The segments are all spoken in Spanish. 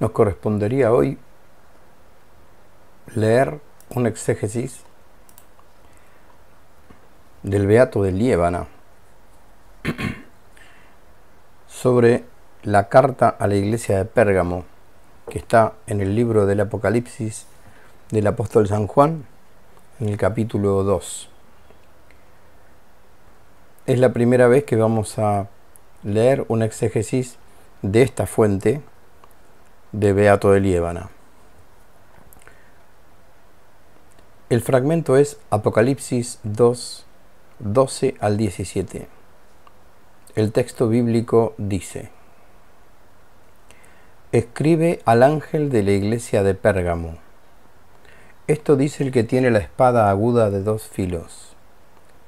Nos correspondería hoy leer un exégesis del Beato de Liébana sobre la carta a la iglesia de Pérgamo que está en el libro del Apocalipsis del apóstol San Juan en el capítulo 2. Es la primera vez que vamos a leer un exégesis de esta fuente de Beato de Liébana. El fragmento es Apocalipsis 2, 12 al 17. El texto bíblico dice, Escribe al ángel de la iglesia de Pérgamo. Esto dice el que tiene la espada aguda de dos filos.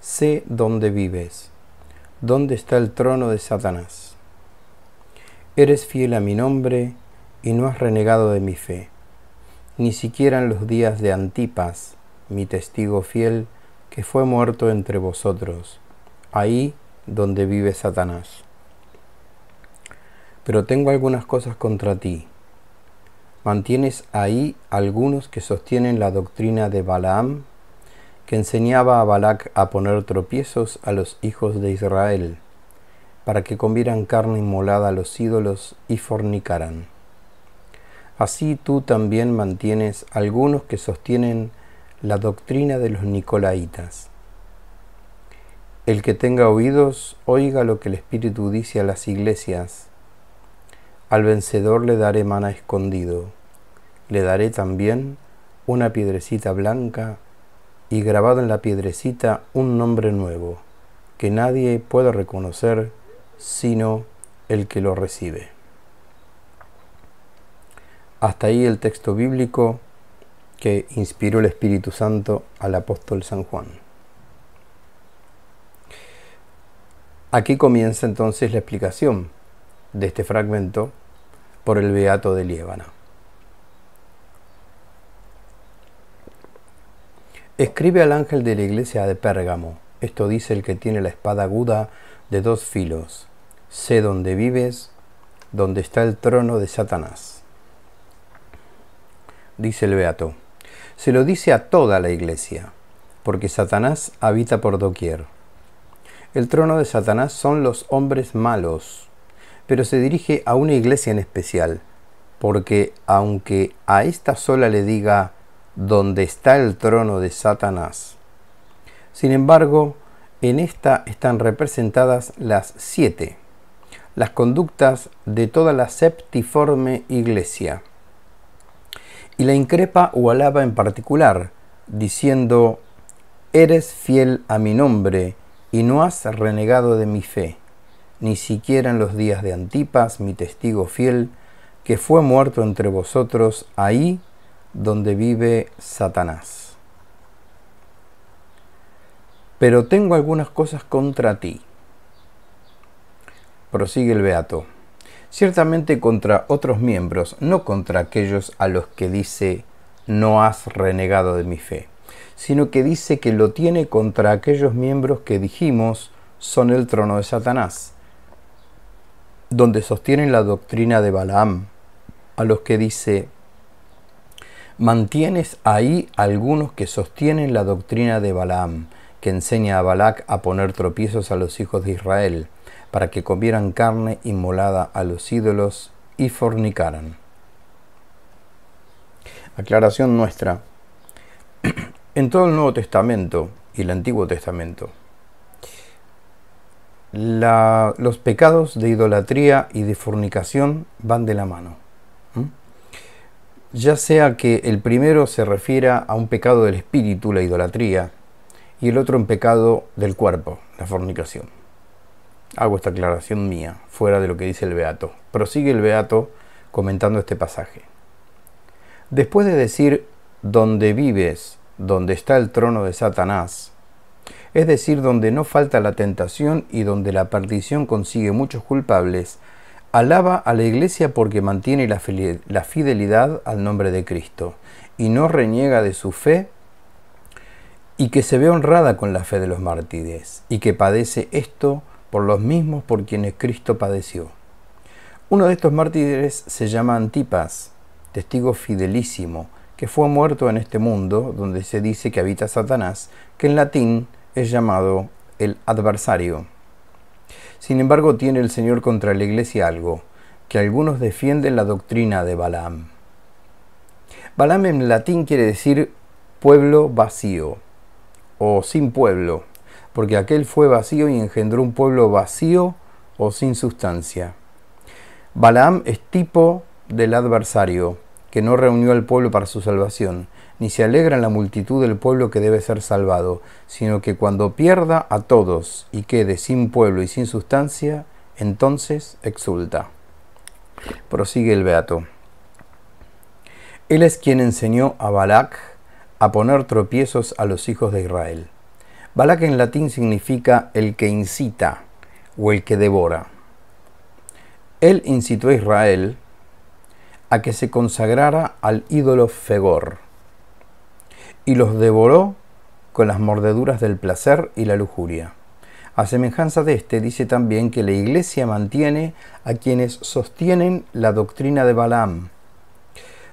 Sé dónde vives, dónde está el trono de Satanás. Eres fiel a mi nombre, y no has renegado de mi fe. Ni siquiera en los días de Antipas, mi testigo fiel, que fue muerto entre vosotros, ahí donde vive Satanás. Pero tengo algunas cosas contra ti. Mantienes ahí algunos que sostienen la doctrina de Balaam, que enseñaba a Balac a poner tropiezos a los hijos de Israel, para que comieran carne inmolada a los ídolos y fornicaran. Así tú también mantienes algunos que sostienen la doctrina de los Nicolaitas. El que tenga oídos, oiga lo que el Espíritu dice a las iglesias. Al vencedor le daré mana escondido. Le daré también una piedrecita blanca y grabado en la piedrecita un nombre nuevo, que nadie pueda reconocer sino el que lo recibe. Hasta ahí el texto bíblico que inspiró el Espíritu Santo al apóstol San Juan. Aquí comienza entonces la explicación de este fragmento por el Beato de Liébana. Escribe al ángel de la iglesia de Pérgamo, esto dice el que tiene la espada aguda de dos filos, sé dónde vives, donde está el trono de Satanás dice el Beato. Se lo dice a toda la iglesia, porque Satanás habita por doquier. El trono de Satanás son los hombres malos, pero se dirige a una iglesia en especial, porque aunque a esta sola le diga, dónde está el trono de Satanás. Sin embargo, en esta están representadas las siete, las conductas de toda la septiforme iglesia y la increpa o alaba en particular, diciendo, Eres fiel a mi nombre y no has renegado de mi fe, ni siquiera en los días de Antipas, mi testigo fiel, que fue muerto entre vosotros ahí donde vive Satanás. Pero tengo algunas cosas contra ti. Prosigue el Beato ciertamente contra otros miembros, no contra aquellos a los que dice no has renegado de mi fe, sino que dice que lo tiene contra aquellos miembros que dijimos son el trono de Satanás, donde sostienen la doctrina de Balaam, a los que dice, mantienes ahí algunos que sostienen la doctrina de Balaam, que enseña a Balac a poner tropiezos a los hijos de Israel, para que comieran carne inmolada a los ídolos y fornicaran. Aclaración nuestra. En todo el Nuevo Testamento y el Antiguo Testamento, los pecados de idolatría y de fornicación van de la mano. Ya sea que el primero se refiera a un pecado del espíritu, la idolatría, y el otro un pecado del cuerpo, la fornicación. Hago esta aclaración mía, fuera de lo que dice el Beato. Prosigue el Beato comentando este pasaje. Después de decir, donde vives, donde está el trono de Satanás, es decir, donde no falta la tentación y donde la perdición consigue muchos culpables, alaba a la iglesia porque mantiene la fidelidad al nombre de Cristo y no reniega de su fe y que se ve honrada con la fe de los mártires y que padece esto por los mismos por quienes Cristo padeció. Uno de estos mártires se llama Antipas, testigo fidelísimo, que fue muerto en este mundo donde se dice que habita Satanás, que en latín es llamado el adversario. Sin embargo, tiene el Señor contra la iglesia algo, que algunos defienden la doctrina de Balaam. Balaam en latín quiere decir pueblo vacío o sin pueblo porque aquel fue vacío y engendró un pueblo vacío o sin sustancia. Balaam es tipo del adversario, que no reunió al pueblo para su salvación, ni se alegra en la multitud del pueblo que debe ser salvado, sino que cuando pierda a todos y quede sin pueblo y sin sustancia, entonces exulta. Prosigue el Beato. Él es quien enseñó a Balak a poner tropiezos a los hijos de Israel. Balak en latín significa el que incita o el que devora. Él incitó a Israel a que se consagrara al ídolo Fegor y los devoró con las mordeduras del placer y la lujuria. A semejanza de este, dice también que la Iglesia mantiene a quienes sostienen la doctrina de Balaam.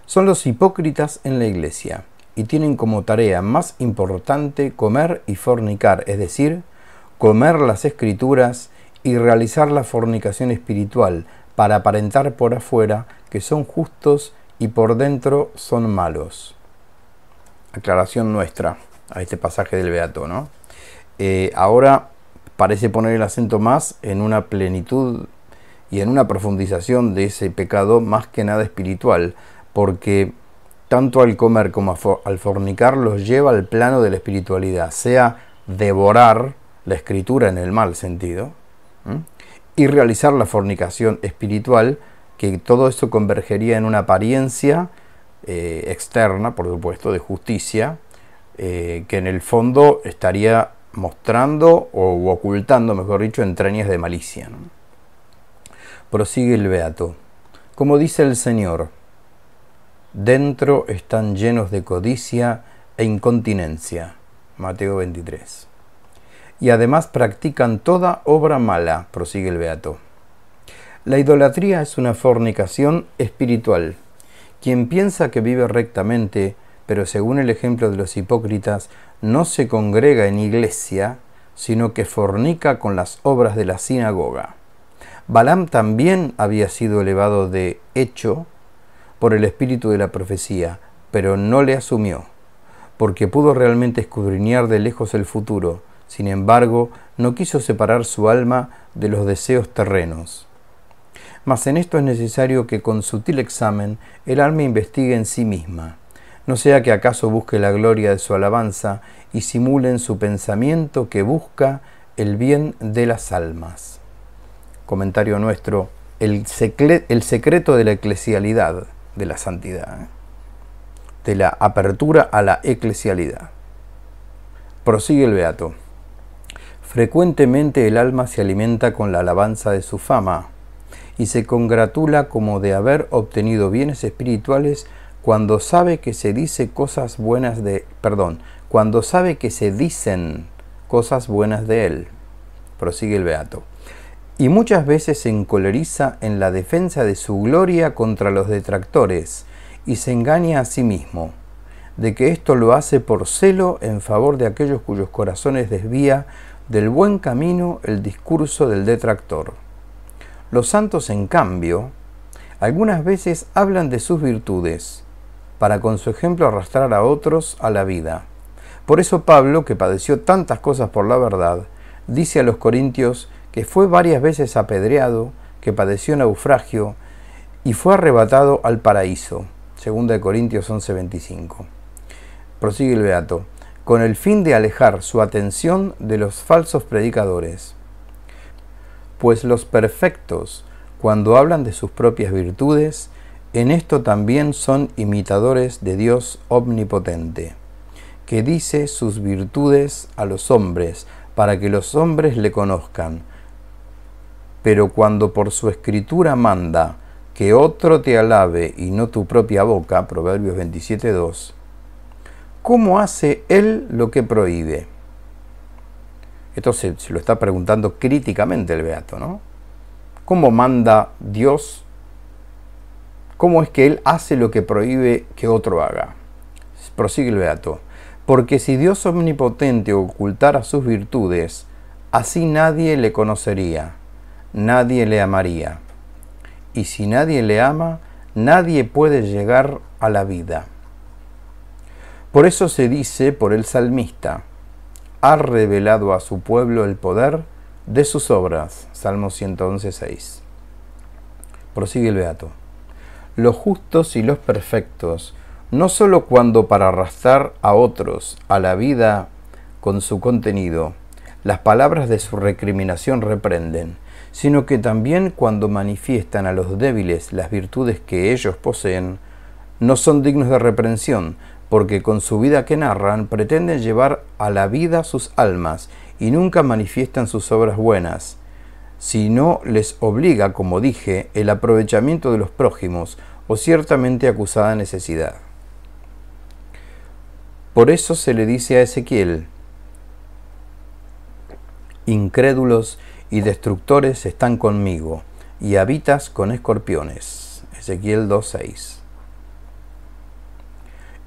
Son los hipócritas en la Iglesia y tienen como tarea más importante comer y fornicar, es decir, comer las escrituras y realizar la fornicación espiritual para aparentar por afuera que son justos y por dentro son malos. Aclaración nuestra a este pasaje del Beato, ¿no? Eh, ahora parece poner el acento más en una plenitud y en una profundización de ese pecado más que nada espiritual, porque tanto al comer como al fornicar los lleva al plano de la espiritualidad, sea devorar la escritura en el mal sentido y realizar la fornicación espiritual, que todo eso convergería en una apariencia eh, externa, por supuesto, de justicia, eh, que en el fondo estaría mostrando o ocultando, mejor dicho, entrañas de malicia. Prosigue el Beato. Como dice el Señor, Dentro están llenos de codicia e incontinencia. Mateo 23. Y además practican toda obra mala, prosigue el Beato. La idolatría es una fornicación espiritual. Quien piensa que vive rectamente, pero según el ejemplo de los hipócritas, no se congrega en iglesia, sino que fornica con las obras de la sinagoga. Balaam también había sido elevado de hecho por el espíritu de la profecía, pero no le asumió, porque pudo realmente escudriñar de lejos el futuro, sin embargo, no quiso separar su alma de los deseos terrenos. Mas en esto es necesario que con sutil examen el alma investigue en sí misma, no sea que acaso busque la gloria de su alabanza y simule en su pensamiento que busca el bien de las almas. Comentario nuestro, el, secreto de la eclesialidad de la santidad, de la apertura a la eclesialidad. Prosigue el Beato. Frecuentemente el alma se alimenta con la alabanza de su fama y se congratula como de haber obtenido bienes espirituales cuando sabe que se dice cosas buenas de, perdón, cuando sabe que se dicen cosas buenas de él. Prosigue el beato y muchas veces se encoleriza en la defensa de su gloria contra los detractores y se engaña a sí mismo, de que esto lo hace por celo en favor de aquellos cuyos corazones desvía del buen camino el discurso del detractor. Los santos, en cambio, algunas veces hablan de sus virtudes, para con su ejemplo arrastrar a otros a la vida. Por eso Pablo, que padeció tantas cosas por la verdad, dice a los corintios que fue varias veces apedreado, que padeció naufragio y fue arrebatado al paraíso. 2 Corintios 11:25. Prosigue el Beato, con el fin de alejar su atención de los falsos predicadores. Pues los perfectos, cuando hablan de sus propias virtudes, en esto también son imitadores de Dios omnipotente, que dice sus virtudes a los hombres, para que los hombres le conozcan pero cuando por su escritura manda que otro te alabe y no tu propia boca, Proverbios 27.2, ¿cómo hace él lo que prohíbe? Esto se, lo está preguntando críticamente el Beato, ¿no? ¿Cómo manda Dios? ¿Cómo es que Él hace lo que prohíbe que otro haga? Prosigue el Beato. Porque si Dios omnipotente ocultara sus virtudes, así nadie le conocería nadie le amaría. Y si nadie le ama, nadie puede llegar a la vida. Por eso se dice por el salmista, ha revelado a su pueblo el poder de sus obras. Salmo 111.6. Prosigue el Beato. Los justos y los perfectos, no sólo cuando para arrastrar a otros a la vida con su contenido, las palabras de su recriminación reprenden, sino que también cuando manifiestan a los débiles las virtudes que ellos poseen, no son dignos de reprensión, porque con su vida que narran pretenden llevar a la vida sus almas y nunca manifiestan sus obras buenas, sino les obliga, como dije, el aprovechamiento de los prójimos o ciertamente acusada necesidad. Por eso se le dice a Ezequiel, incrédulos y destructores están conmigo, y habitas con escorpiones. Ezequiel 2.6.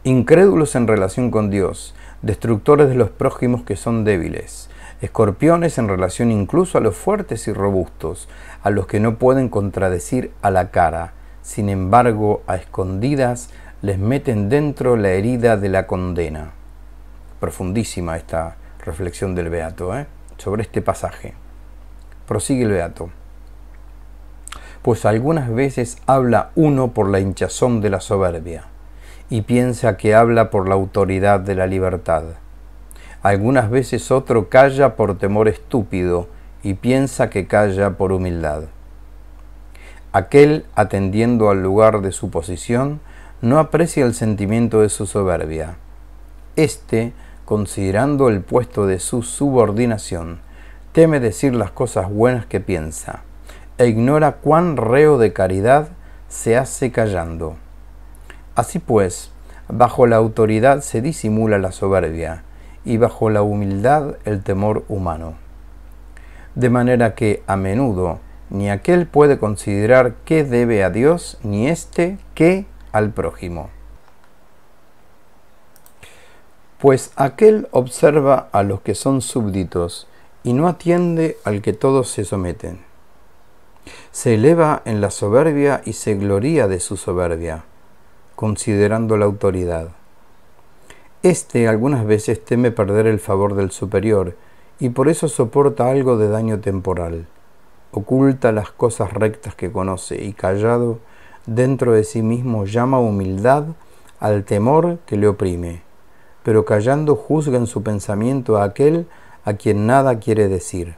Incrédulos en relación con Dios, destructores de los prójimos que son débiles, escorpiones en relación incluso a los fuertes y robustos, a los que no pueden contradecir a la cara, sin embargo, a escondidas les meten dentro la herida de la condena. Profundísima esta reflexión del Beato ¿eh? sobre este pasaje. Prosigue el Beato. Pues algunas veces habla uno por la hinchazón de la soberbia y piensa que habla por la autoridad de la libertad. Algunas veces otro calla por temor estúpido y piensa que calla por humildad. Aquel, atendiendo al lugar de su posición, no aprecia el sentimiento de su soberbia. Este, considerando el puesto de su subordinación, teme decir las cosas buenas que piensa, e ignora cuán reo de caridad se hace callando. Así pues, bajo la autoridad se disimula la soberbia, y bajo la humildad el temor humano. De manera que, a menudo, ni aquel puede considerar qué debe a Dios, ni éste qué al prójimo. Pues aquel observa a los que son súbditos, y no atiende al que todos se someten. Se eleva en la soberbia y se gloría de su soberbia, considerando la autoridad. Este algunas veces teme perder el favor del superior y por eso soporta algo de daño temporal. Oculta las cosas rectas que conoce y callado dentro de sí mismo llama humildad al temor que le oprime, pero callando juzga en su pensamiento a aquel a quien nada quiere decir.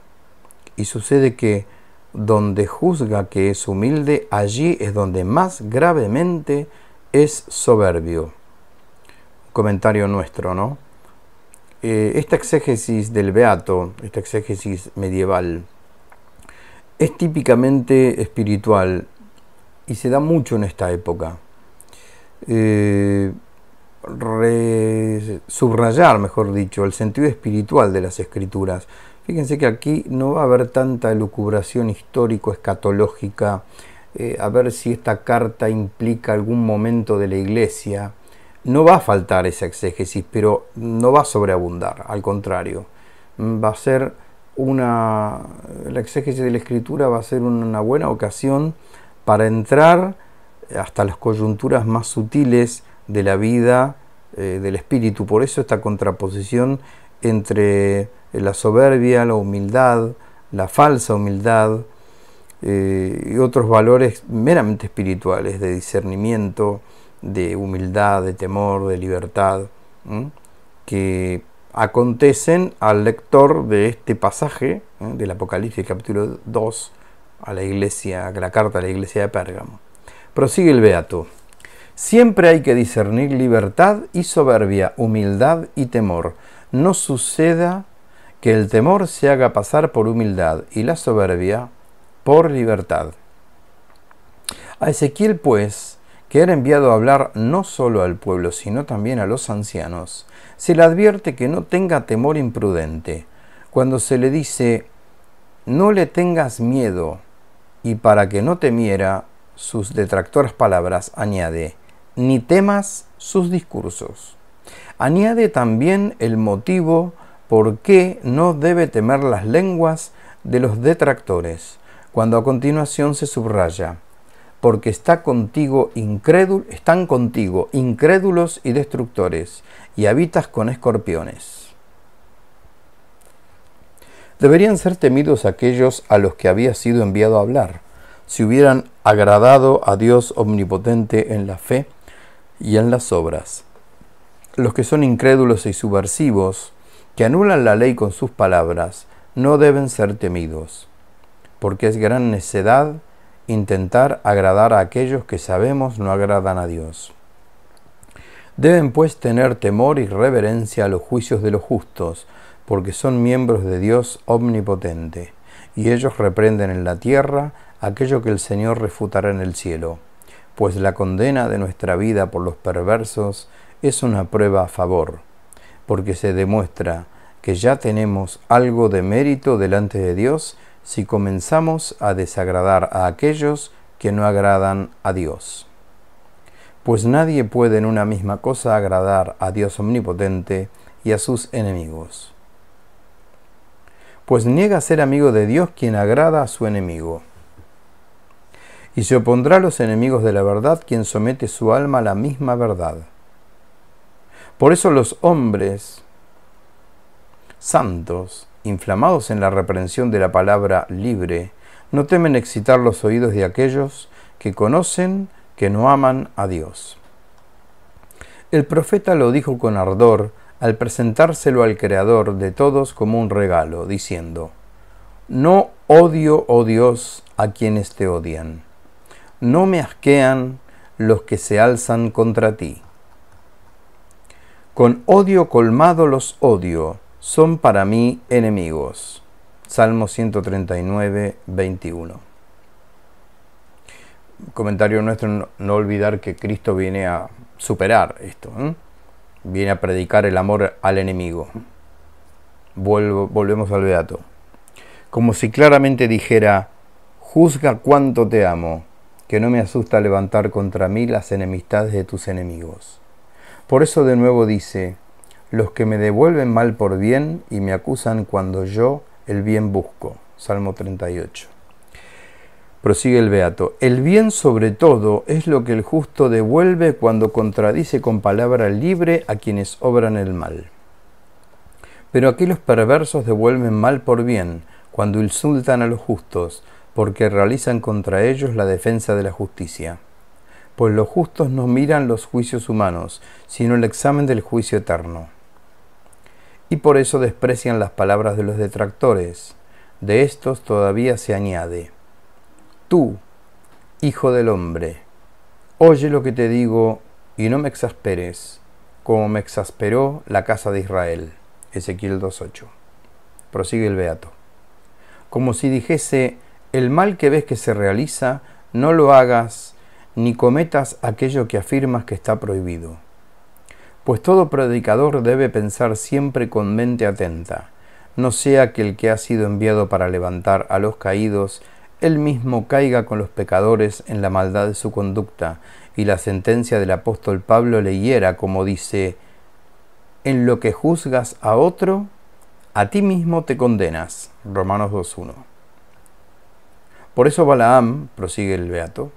Y sucede que donde juzga que es humilde, allí es donde más gravemente es soberbio. Comentario nuestro, ¿no? Eh, esta exégesis del Beato, esta exégesis medieval, es típicamente espiritual y se da mucho en esta época. Eh, re, subrayar, mejor dicho, el sentido espiritual de las escrituras. Fíjense que aquí no va a haber tanta lucubración histórico-escatológica, eh, a ver si esta carta implica algún momento de la iglesia. No va a faltar esa exégesis, pero no va a sobreabundar, al contrario. Mm, va a ser una. La exégesis de la escritura va a ser una buena ocasión para entrar hasta las coyunturas más sutiles de la vida eh, del espíritu. Por eso esta contraposición entre la soberbia, la humildad, la falsa humildad eh, y otros valores meramente espirituales de discernimiento, de humildad, de temor, de libertad, que acontecen al lector de este pasaje ¿eh? del Apocalipsis capítulo 2 a la iglesia, a la carta a la iglesia de Pérgamo. Prosigue el Beato. Siempre hay que discernir libertad y soberbia, humildad y temor. No suceda que el temor se haga pasar por humildad y la soberbia por libertad. A Ezequiel, pues, que era enviado a hablar no solo al pueblo, sino también a los ancianos, se le advierte que no tenga temor imprudente. Cuando se le dice, no le tengas miedo, y para que no temiera, sus detractoras palabras añade, ni temas sus discursos. Añade también el motivo por qué no debe temer las lenguas de los detractores, cuando a continuación se subraya, porque está contigo están contigo incrédulos y destructores, y habitas con escorpiones. Deberían ser temidos aquellos a los que había sido enviado a hablar, si hubieran agradado a Dios omnipotente en la fe y en las obras. Los que son incrédulos y subversivos, que anulan la ley con sus palabras, no deben ser temidos, porque es gran necedad intentar agradar a aquellos que sabemos no agradan a Dios. Deben pues tener temor y reverencia a los juicios de los justos, porque son miembros de Dios omnipotente, y ellos reprenden en la tierra aquello que el Señor refutará en el cielo pues la condena de nuestra vida por los perversos es una prueba a favor, porque se demuestra que ya tenemos algo de mérito delante de Dios si comenzamos a desagradar a aquellos que no agradan a Dios. Pues nadie puede en una misma cosa agradar a Dios omnipotente y a sus enemigos. Pues niega ser amigo de Dios quien agrada a su enemigo y se opondrá a los enemigos de la verdad quien somete su alma a la misma verdad. Por eso los hombres santos, inflamados en la reprensión de la palabra libre, no temen excitar los oídos de aquellos que conocen que no aman a Dios. El profeta lo dijo con ardor al presentárselo al Creador de todos como un regalo, diciendo, No odio, oh Dios, a quienes te odian no me asquean los que se alzan contra ti. Con odio colmado los odio, son para mí enemigos. Salmo 139, 21. Comentario nuestro, no olvidar que Cristo viene a superar esto, ¿eh? viene a predicar el amor al enemigo. Vuelvo, volvemos al Beato. Como si claramente dijera, juzga cuánto te amo, que no me asusta levantar contra mí las enemistades de tus enemigos. Por eso de nuevo dice, los que me devuelven mal por bien y me acusan cuando yo el bien busco. Salmo 38. Prosigue el Beato, el bien sobre todo es lo que el justo devuelve cuando contradice con palabra libre a quienes obran el mal. Pero aquí los perversos devuelven mal por bien, cuando insultan a los justos, porque realizan contra ellos la defensa de la justicia. Pues los justos no miran los juicios humanos, sino el examen del juicio eterno. Y por eso desprecian las palabras de los detractores. De estos todavía se añade, Tú, Hijo del hombre, oye lo que te digo y no me exasperes, como me exasperó la casa de Israel. Ezequiel 2.8. Prosigue el Beato. Como si dijese, el mal que ves que se realiza, no lo hagas ni cometas aquello que afirmas que está prohibido. Pues todo predicador debe pensar siempre con mente atenta, no sea que el que ha sido enviado para levantar a los caídos, él mismo caiga con los pecadores en la maldad de su conducta, y la sentencia del apóstol Pablo le como dice, en lo que juzgas a otro, a ti mismo te condenas. Romanos 2.1. Por eso Balaam, prosigue el Beato,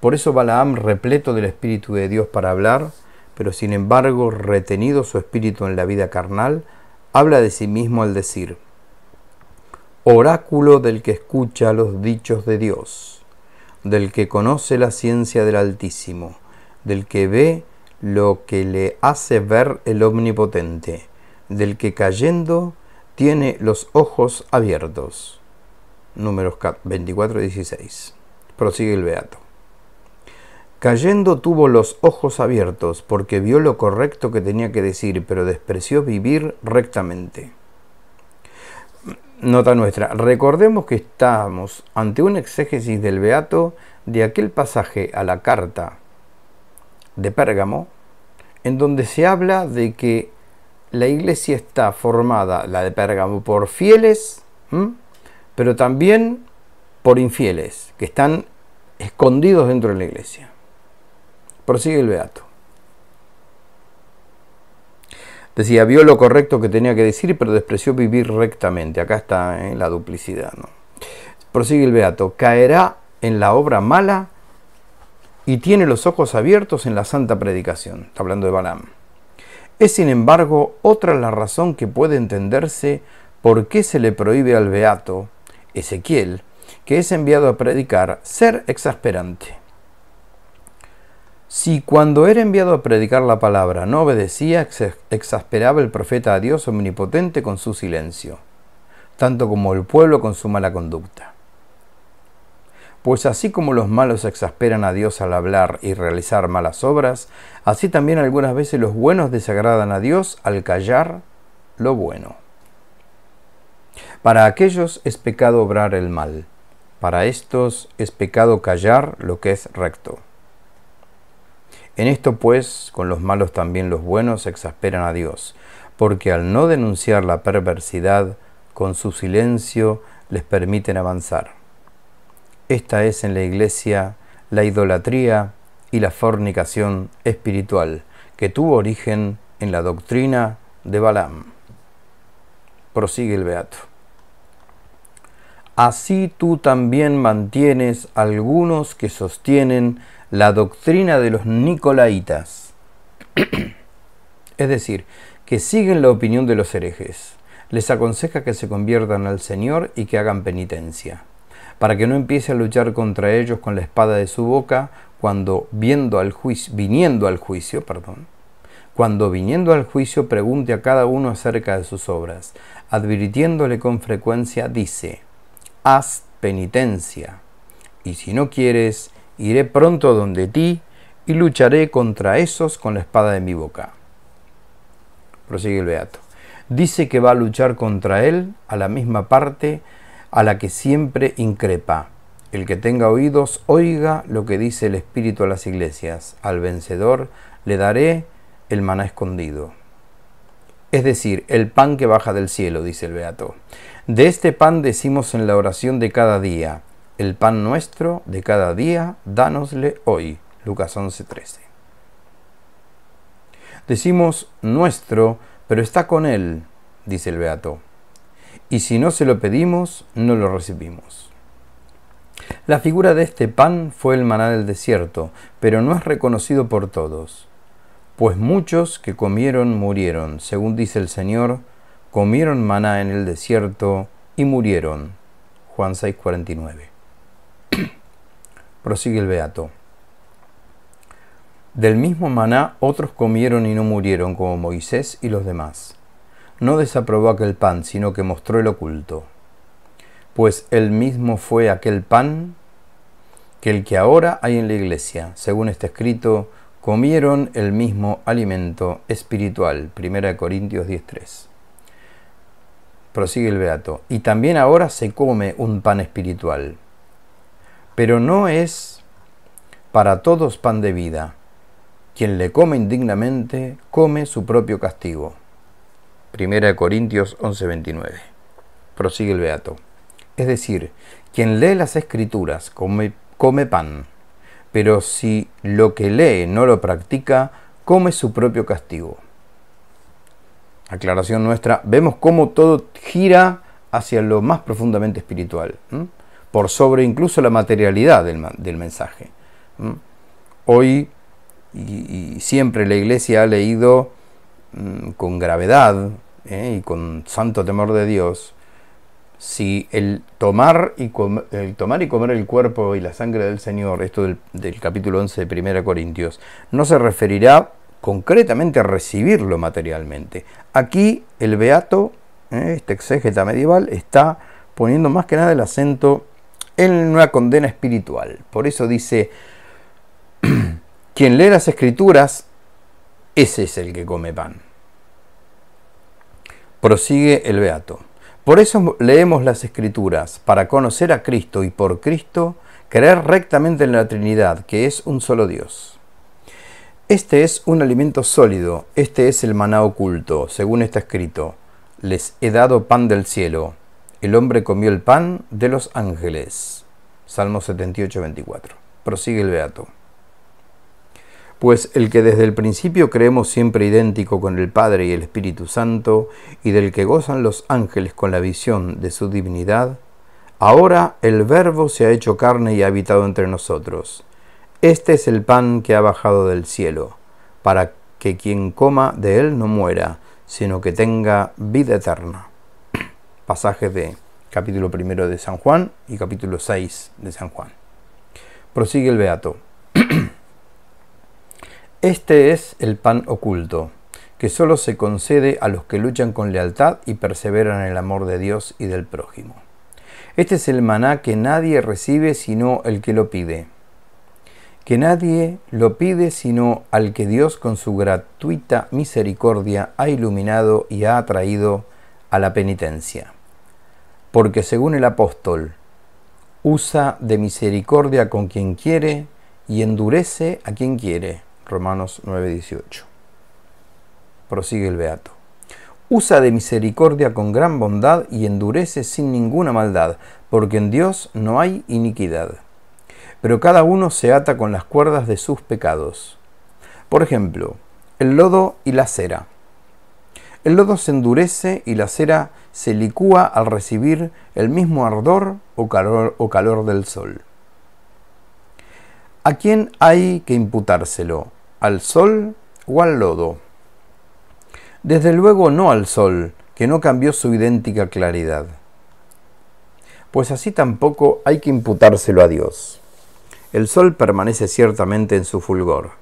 por eso Balaam, repleto del Espíritu de Dios para hablar, pero sin embargo retenido su espíritu en la vida carnal, habla de sí mismo al decir, oráculo del que escucha los dichos de Dios, del que conoce la ciencia del Altísimo, del que ve lo que le hace ver el Omnipotente, del que cayendo tiene los ojos abiertos números 24 y 16. Prosigue el Beato. Cayendo tuvo los ojos abiertos porque vio lo correcto que tenía que decir, pero despreció vivir rectamente. Nota nuestra, recordemos que estamos ante un exégesis del Beato de aquel pasaje a la carta de Pérgamo, en donde se habla de que la iglesia está formada, la de Pérgamo, por fieles, pero también por infieles que están escondidos dentro de la iglesia. Prosigue el beato. Decía, vio lo correcto que tenía que decir, pero despreció vivir rectamente. Acá está en ¿eh? la duplicidad. Prosigue el beato. Caerá en la obra mala y tiene los ojos abiertos en la santa predicación. Está hablando de Balaam. Es sin embargo otra la razón que puede entenderse por qué se le prohíbe al beato Ezequiel, que es enviado a predicar, ser exasperante. Si cuando era enviado a predicar la palabra no obedecía, exasperaba el profeta a Dios omnipotente con su silencio, tanto como el pueblo con su mala conducta. Pues así como los malos exasperan a Dios al hablar y realizar malas obras, así también algunas veces los buenos desagradan a Dios al callar lo bueno. Para aquellos es pecado obrar el mal, para estos es pecado callar lo que es recto. En esto pues, con los malos también los buenos exasperan a Dios, porque al no denunciar la perversidad, con su silencio les permiten avanzar. Esta es en la iglesia la idolatría y la fornicación espiritual que tuvo origen en la doctrina de Balaam prosigue el Beato. Así tú también mantienes algunos que sostienen la doctrina de los nicolaitas, es decir, que siguen la opinión de los herejes. Les aconseja que se conviertan al Señor y que hagan penitencia, para que no empiece a luchar contra ellos con la espada de su boca, cuando viendo al juicio, viniendo al juicio, perdón, cuando viniendo al juicio pregunte a cada uno acerca de sus obras, advirtiéndole con frecuencia, dice, haz penitencia, y si no quieres, iré pronto donde ti y lucharé contra esos con la espada de mi boca. Prosigue el Beato. Dice que va a luchar contra él a la misma parte a la que siempre increpa. El que tenga oídos, oiga lo que dice el Espíritu a las iglesias. Al vencedor le daré el maná escondido. Es decir, el pan que baja del cielo, dice el Beato. De este pan decimos en la oración de cada día, el pan nuestro de cada día, dánosle hoy. Lucas 11:13. Decimos nuestro, pero está con él, dice el Beato. Y si no se lo pedimos, no lo recibimos. La figura de este pan fue el maná del desierto, pero no es reconocido por todos. Pues muchos que comieron murieron, según dice el Señor, comieron maná en el desierto y murieron. Juan 6:49. Prosigue el Beato. Del mismo maná otros comieron y no murieron, como Moisés y los demás. No desaprobó aquel pan, sino que mostró el oculto. Pues el mismo fue aquel pan que el que ahora hay en la iglesia, según está escrito, comieron el mismo alimento espiritual. 1 Corintios 10.3. Prosigue el Beato. Y también ahora se come un pan espiritual. Pero no es para todos pan de vida. Quien le come indignamente, come su propio castigo. 1 Corintios 11:29. Prosigue el Beato. Es decir, quien lee las escrituras come, come pan pero si lo que lee no lo practica, come su propio castigo. Aclaración nuestra, vemos cómo todo gira hacia lo más profundamente espiritual, por sobre incluso la materialidad del, mensaje. Hoy y, siempre la iglesia ha leído mm, con gravedad ¿eh? y con santo temor de Dios si el tomar, y tomar y comer el cuerpo y la sangre del Señor, esto del, capítulo 11 de 1 Corintios, no se referirá concretamente a recibirlo materialmente. Aquí el beato, ¿eh? este exégeta medieval, está poniendo más que nada el acento en una condena espiritual. Por eso dice, quien lee las escrituras, ese es el que come pan. Prosigue el beato. Por eso leemos las Escrituras, para conocer a Cristo y por Cristo creer rectamente en la Trinidad, que es un solo Dios. Este es un alimento sólido, este es el maná oculto, según está escrito. Les he dado pan del cielo. El hombre comió el pan de los ángeles. Salmo 78, 24. Prosigue el Beato. Pues el que desde el principio creemos siempre idéntico con el Padre y el Espíritu Santo, y del que gozan los ángeles con la visión de su divinidad, ahora el Verbo se ha hecho carne y ha habitado entre nosotros. Este es el pan que ha bajado del cielo, para que quien coma de él no muera, sino que tenga vida eterna. Pasaje de capítulo primero de San Juan y capítulo 6 de San Juan. Prosigue el Beato. Este es el pan oculto, que solo se concede a los que luchan con lealtad y perseveran en el amor de Dios y del prójimo. Este es el maná que nadie recibe sino el que lo pide. Que nadie lo pide sino al que Dios con su gratuita misericordia ha iluminado y ha atraído a la penitencia. Porque según el apóstol, usa de misericordia con quien quiere y endurece a quien quiere Romanos 9:18. Prosigue el Beato. Usa de misericordia con gran bondad y endurece sin ninguna maldad, porque en Dios no hay iniquidad. Pero cada uno se ata con las cuerdas de sus pecados. Por ejemplo, el lodo y la cera. El lodo se endurece y la cera se licúa al recibir el mismo ardor o calor, o calor del sol. ¿A quién hay que imputárselo? al sol o al lodo. Desde luego no al sol, que no cambió su idéntica claridad. Pues así tampoco hay que imputárselo a Dios. El sol permanece ciertamente en su fulgor,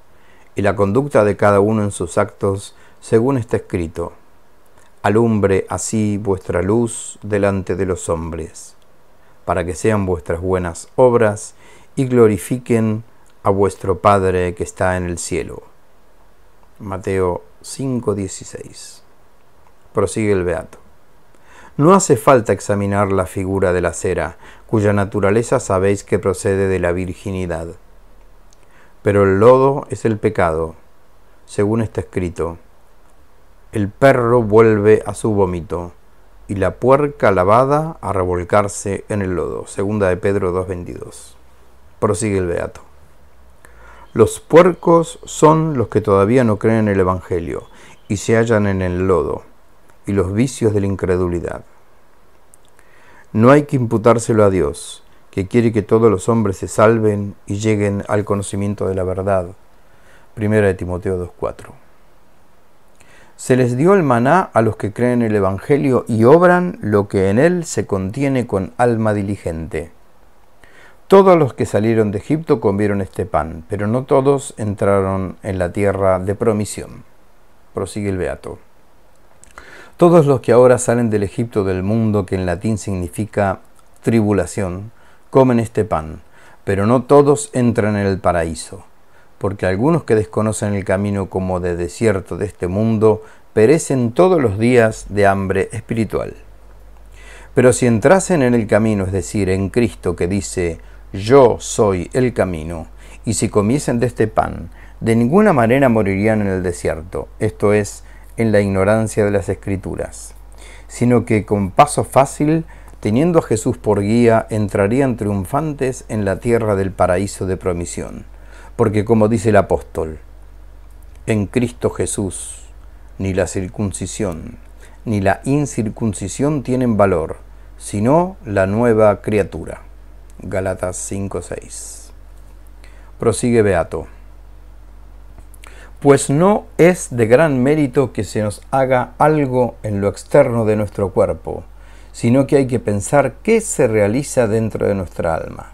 y la conducta de cada uno en sus actos, según está escrito. Alumbre así vuestra luz delante de los hombres, para que sean vuestras buenas obras y glorifiquen a vuestro Padre que está en el cielo. Mateo 5:16. Prosigue el Beato. No hace falta examinar la figura de la cera, cuya naturaleza sabéis que procede de la virginidad. Pero el lodo es el pecado, según está escrito. El perro vuelve a su vómito, y la puerca lavada a revolcarse en el lodo. Segunda de Pedro 2.22. Prosigue el Beato. Los puercos son los que todavía no creen en el Evangelio y se hallan en el lodo y los vicios de la incredulidad. No hay que imputárselo a Dios, que quiere que todos los hombres se salven y lleguen al conocimiento de la verdad. Primera de Timoteo 2.4. Se les dio el maná a los que creen en el Evangelio y obran lo que en él se contiene con alma diligente. Todos los que salieron de Egipto comieron este pan, pero no todos entraron en la tierra de promisión. Prosigue el Beato. Todos los que ahora salen del Egipto del mundo, que en latín significa tribulación, comen este pan, pero no todos entran en el paraíso, porque algunos que desconocen el camino como de desierto de este mundo, perecen todos los días de hambre espiritual. Pero si entrasen en el camino, es decir, en Cristo que dice, yo soy el camino, y si comiesen de este pan, de ninguna manera morirían en el desierto, esto es, en la ignorancia de las escrituras, sino que con paso fácil, teniendo a Jesús por guía, entrarían triunfantes en la tierra del paraíso de promisión, porque como dice el apóstol, en Cristo Jesús, ni la circuncisión, ni la incircuncisión tienen valor, sino la nueva criatura. Galatas 5:6. Prosigue Beato. Pues no es de gran mérito que se nos haga algo en lo externo de nuestro cuerpo, sino que hay que pensar qué se realiza dentro de nuestra alma.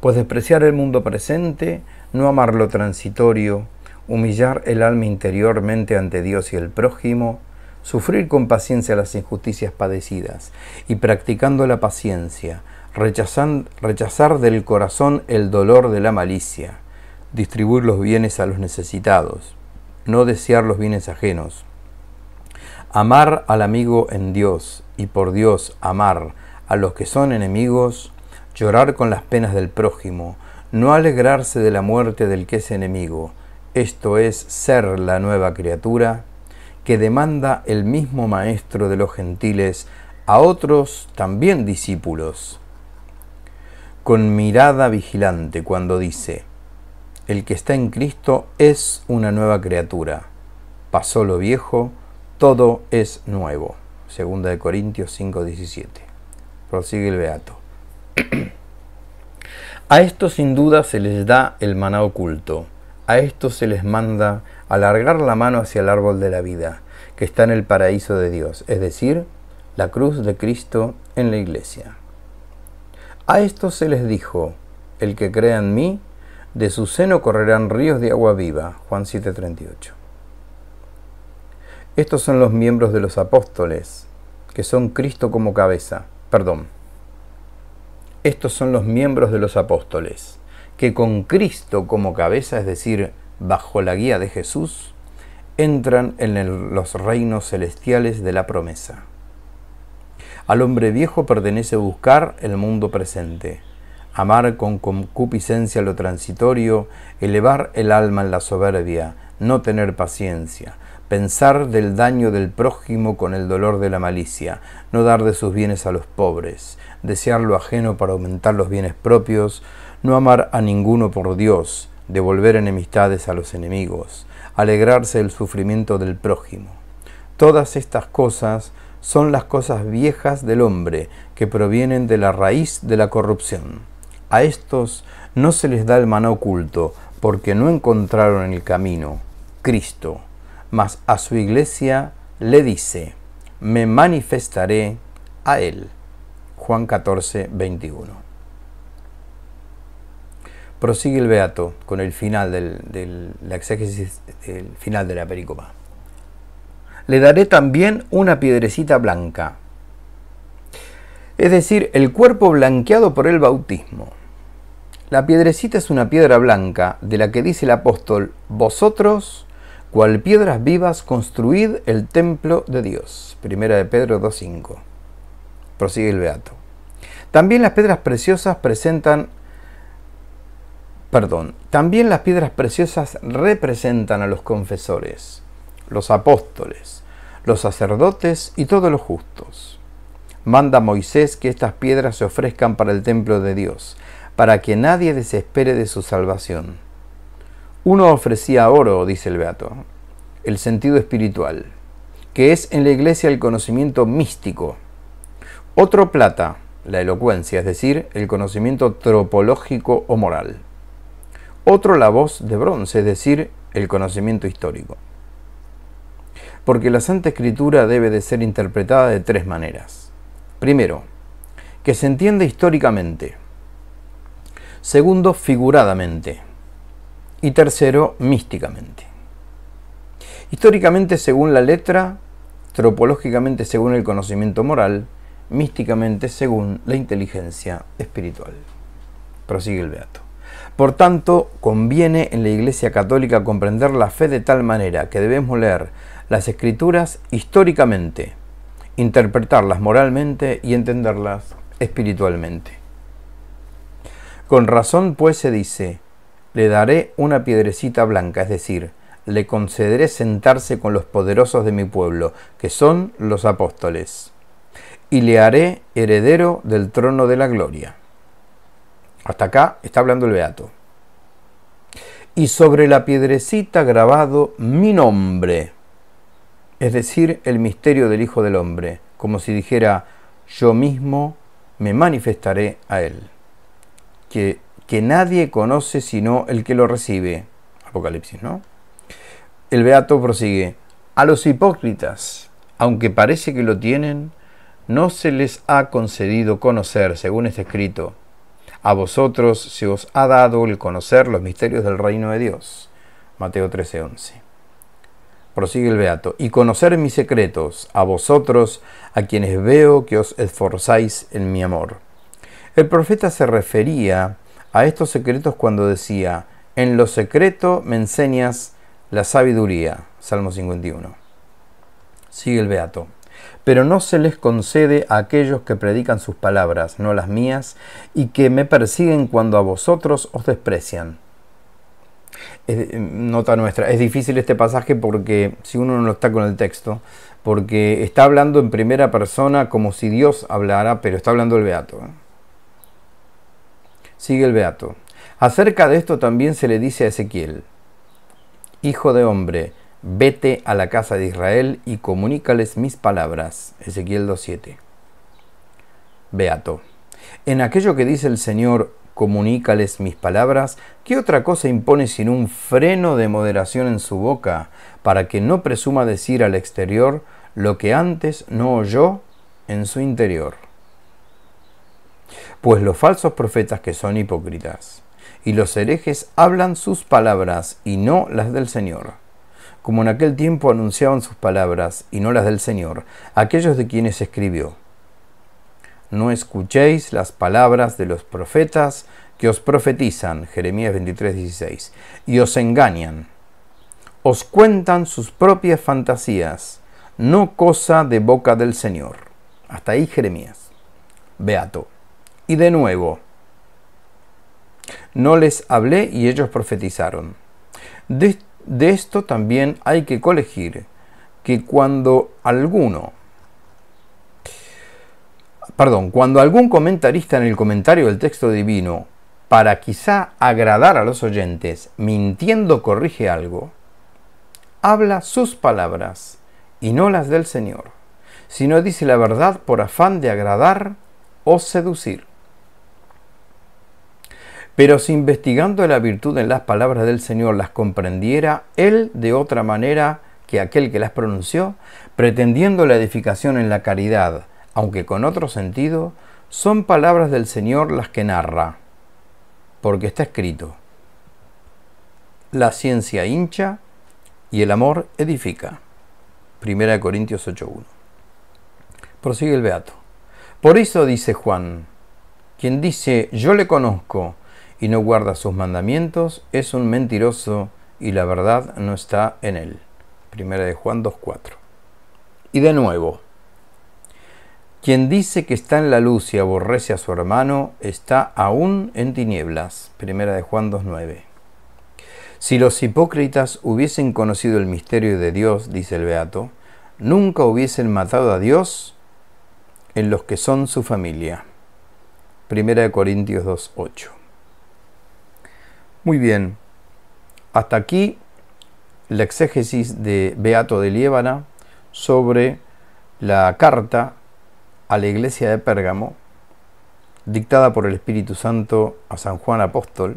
Pues despreciar el mundo presente, no amar lo transitorio, humillar el alma interiormente ante Dios y el prójimo, sufrir con paciencia las injusticias padecidas y practicando la paciencia, rechazar del corazón el dolor de la malicia, distribuir los bienes a los necesitados, no desear los bienes ajenos, amar al amigo en Dios y por Dios amar a los que son enemigos, llorar con las penas del prójimo, no alegrarse de la muerte del que es enemigo, esto es ser la nueva criatura, que demanda el mismo Maestro de los gentiles a otros también discípulos con mirada vigilante cuando dice, el que está en Cristo es una nueva criatura, pasó lo viejo, todo es nuevo. Segunda de Corintios 5:17. Prosigue el Beato. a esto sin duda se les da el maná oculto, a esto se les manda alargar la mano hacia el árbol de la vida, que está en el paraíso de Dios, es decir, la cruz de Cristo en la iglesia. A estos se les dijo, el que crea en mí, de su seno correrán ríos de agua viva. Juan 7:38. Estos son los miembros de los apóstoles, que son Cristo como cabeza. Perdón. Estos son los miembros de los apóstoles, que con Cristo como cabeza, es decir, bajo la guía de Jesús, entran en los reinos celestiales de la promesa. Al hombre viejo pertenece buscar el mundo presente, amar con concupiscencia lo transitorio, elevar el alma en la soberbia, no tener paciencia, pensar del daño del prójimo con el dolor de la malicia, no dar de sus bienes a los pobres, desear lo ajeno para aumentar los bienes propios, no amar a ninguno por Dios, devolver enemistades a los enemigos, alegrarse del sufrimiento del prójimo. Todas estas cosas son las cosas viejas del hombre, que provienen de la raíz de la corrupción. A estos no se les da el maná oculto, porque no encontraron el camino, Cristo. Mas a su iglesia le dice, me manifestaré a él. Juan 14, 21. Prosigue el Beato con el final del, la el final de la pericopa le daré también una piedrecita blanca. Es decir, el cuerpo blanqueado por el bautismo. La piedrecita es una piedra blanca de la que dice el apóstol, vosotros, cual piedras vivas, construid el templo de Dios. Primera de Pedro 2.5. Prosigue el Beato. También las piedras preciosas presentan perdón, también las piedras preciosas representan a los confesores, los apóstoles, los sacerdotes y todos los justos. Manda Moisés que estas piedras se ofrezcan para el templo de Dios, para que nadie desespere de su salvación. Uno ofrecía oro, dice el Beato, el sentido espiritual, que es en la iglesia el conocimiento místico. Otro plata, la elocuencia, es decir, el conocimiento tropológico o moral. Otro la voz de bronce, es decir, el conocimiento histórico porque la Santa Escritura debe de ser interpretada de tres maneras. Primero, que se entiende históricamente. Segundo, figuradamente. Y tercero, místicamente. Históricamente según la letra, tropológicamente según el conocimiento moral, místicamente según la inteligencia espiritual. Prosigue el Beato. Por tanto, conviene en la Iglesia Católica comprender la fe de tal manera que debemos leer las escrituras históricamente, interpretarlas moralmente y entenderlas espiritualmente. Con razón pues se dice, le daré una piedrecita blanca, es decir, le concederé sentarse con los poderosos de mi pueblo, que son los apóstoles, y le haré heredero del trono de la gloria. Hasta acá está hablando el Beato. Y sobre la piedrecita grabado mi nombre, es decir, el misterio del Hijo del Hombre, como si dijera, yo mismo me manifestaré a Él, que, que nadie conoce sino el que lo recibe. Apocalipsis, ¿no? El Beato prosigue, a los hipócritas, aunque parece que lo tienen, no se les ha concedido conocer, según está escrito, a vosotros se os ha dado el conocer los misterios del reino de Dios. Mateo 11 prosigue el Beato, y conocer mis secretos a vosotros, a quienes veo que os esforzáis en mi amor. El profeta se refería a estos secretos cuando decía, en lo secreto me enseñas la sabiduría. Salmo 51. Sigue el Beato. Pero no se les concede a aquellos que predican sus palabras, no las mías, y que me persiguen cuando a vosotros os desprecian. Eh, nota nuestra, es difícil este pasaje porque si uno no lo está con el texto, porque está hablando en primera persona como si Dios hablara, pero está hablando el Beato. Sigue el Beato. Acerca de esto también se le dice a Ezequiel, Hijo de hombre, vete a la casa de Israel y comunícales mis palabras. Ezequiel 2.7. Beato. En aquello que dice el Señor, comunícales mis palabras, ¿qué otra cosa impone sin un freno de moderación en su boca, para que no presuma decir al exterior lo que antes no oyó en su interior? Pues los falsos profetas que son hipócritas, y los herejes hablan sus palabras y no las del Señor. Como en aquel tiempo anunciaban sus palabras y no las del Señor, aquellos de quienes escribió no escuchéis las palabras de los profetas que os profetizan, Jeremías 23, y os engañan. Os cuentan sus propias fantasías, no cosa de boca del Señor. Hasta ahí Jeremías. Beato. Y de nuevo, no les hablé y ellos profetizaron. De, de esto también hay que colegir que cuando alguno perdón, cuando algún comentarista en el comentario del texto divino, para quizá agradar a los oyentes, mintiendo corrige algo, habla sus palabras y no las del Señor, sino dice la verdad por afán de agradar o seducir. Pero si investigando la virtud en las palabras del Señor las comprendiera, él de otra manera que aquel que las pronunció, pretendiendo la edificación en la caridad, aunque con otro sentido, son palabras del Señor las que narra, porque está escrito, la ciencia hincha y el amor edifica. Primera de Corintios 8.1. Prosigue el Beato. Por eso dice Juan, quien dice yo le conozco y no guarda sus mandamientos es un mentiroso y la verdad no está en él. Primera de Juan 2.4. Y de nuevo, quien dice que está en la luz y aborrece a su hermano, está aún en tinieblas. Primera de Juan 2.9. Si los hipócritas hubiesen conocido el misterio de Dios, dice el Beato, nunca hubiesen matado a Dios en los que son su familia. Primera de Corintios 2.8. Muy bien, hasta aquí la exégesis de Beato de Liébana sobre la carta a la iglesia de Pérgamo, dictada por el Espíritu Santo a San Juan Apóstol,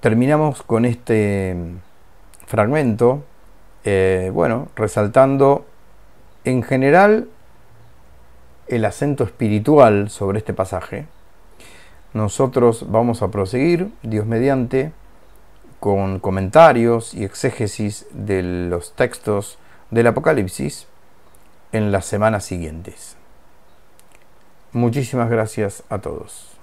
terminamos con este mm, fragmento, eh, bueno, resaltando en general el acento espiritual sobre este pasaje. Nosotros vamos a proseguir, Dios mediante, con comentarios y exégesis de los textos del Apocalipsis en las semanas siguientes. Muchísimas gracias a todos.